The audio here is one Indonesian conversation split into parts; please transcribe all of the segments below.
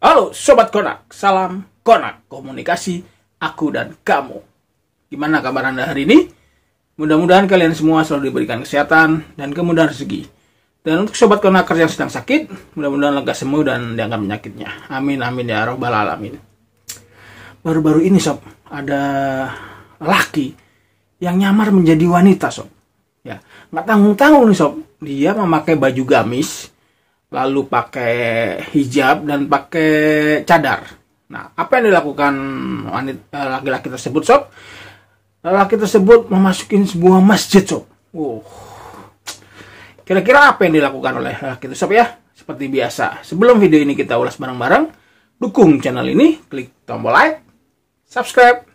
Halo Sobat Konak, salam Konak, komunikasi aku dan kamu. Gimana kabar Anda hari ini? Mudah-mudahan kalian semua selalu diberikan kesehatan dan kemudahan rezeki. Dan untuk Sobat Konakers yang sedang sakit, mudah-mudahan lega sembuh dan diangkat penyakitnya. Amin, amin ya robbal alamin. Baru-baru ini Sob, ada laki yang nyamar menjadi wanita Sob. Ya, nggak tanggung-tanggung nih Sob. Dia memakai baju gamis, lalu pakai hijab dan pakai cadar. Nah, apa yang dilakukan eh, laki-laki tersebut, sob? Laki tersebut memasukin sebuah masjid, sob. Uh, Kira-kira apa yang dilakukan oleh laki itu, sob ya? Seperti biasa, sebelum video ini kita ulas bareng-bareng, dukung channel ini, klik tombol like, subscribe,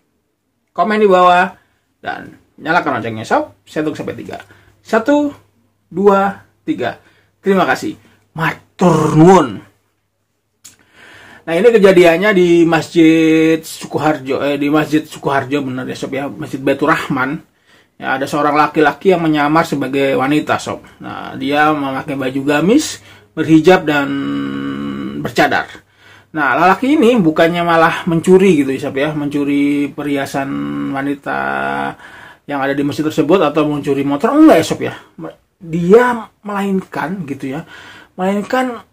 komen di bawah, dan nyalakan loncengnya, sob. Saya tunggu sampai tiga. Satu, dua, tiga. Terima kasih. Matur nuwun. Nah ini kejadiannya di Masjid Sukoharjo, eh, di Masjid Sukoharjo benar ya sob ya, Masjid Baitur Rahman. Ya, ada seorang laki-laki yang menyamar sebagai wanita sob. Nah dia memakai baju gamis, berhijab dan bercadar. Nah laki ini bukannya malah mencuri gitu ya sob ya, mencuri perhiasan wanita yang ada di masjid tersebut atau mencuri motor enggak ya sob ya. Dia melainkan gitu ya melainkan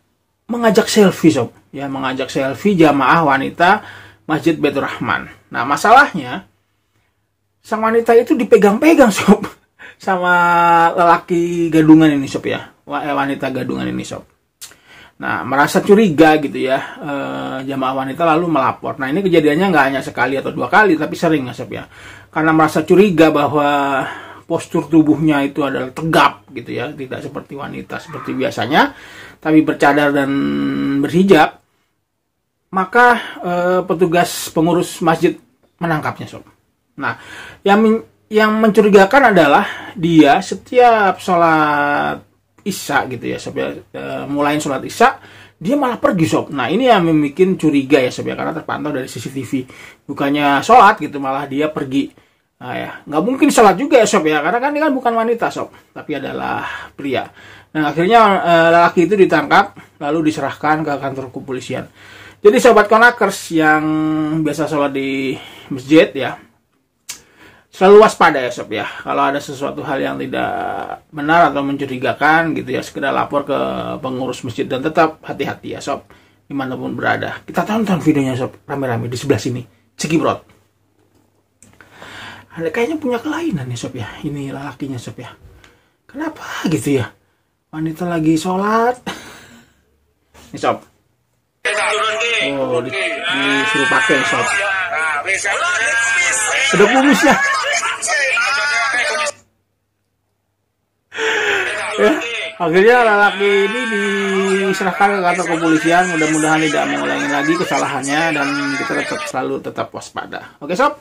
mengajak selfie sob ya mengajak selfie jamaah wanita Masjid betul Rahman. Nah masalahnya sang wanita itu dipegang-pegang sob sama lelaki gadungan ini sob ya eh, wanita gadungan ini sob. Nah merasa curiga gitu ya e, jamaah wanita lalu melapor. Nah ini kejadiannya nggak hanya sekali atau dua kali tapi sering ya sob ya karena merasa curiga bahwa postur tubuhnya itu adalah tegap gitu ya, tidak seperti wanita seperti biasanya, tapi bercadar dan berhijab, maka e, petugas pengurus masjid menangkapnya, sob. Nah, yang men yang mencurigakan adalah dia setiap sholat isya gitu ya, sob ya, e, eh, mulain sholat isya dia malah pergi sob. Nah ini yang membuat curiga ya sob ya karena terpantau dari CCTV. Bukannya sholat gitu malah dia pergi. Nah, ya. nggak mungkin sholat juga ya sob ya karena kan ini kan bukan wanita sob tapi adalah pria nah akhirnya eh, lelaki itu ditangkap lalu diserahkan ke kantor kepolisian jadi sobat konakers yang biasa sholat di masjid ya selalu waspada ya sob ya kalau ada sesuatu hal yang tidak benar atau mencurigakan gitu ya segera lapor ke pengurus masjid dan tetap hati-hati ya sob dimanapun berada kita tonton videonya sob rame-rame di sebelah sini Cikibrot ada kayaknya punya kelainan ya sob ya ini lakinya sob ya kenapa gitu ya wanita lagi sholat ini sob oh di, disuruh pakai sob udah kumis ya akhirnya lelaki ini diserahkan ke kantor kepolisian mudah-mudahan tidak mengulangi lagi kesalahannya dan kita tetap selalu tetap waspada oke sob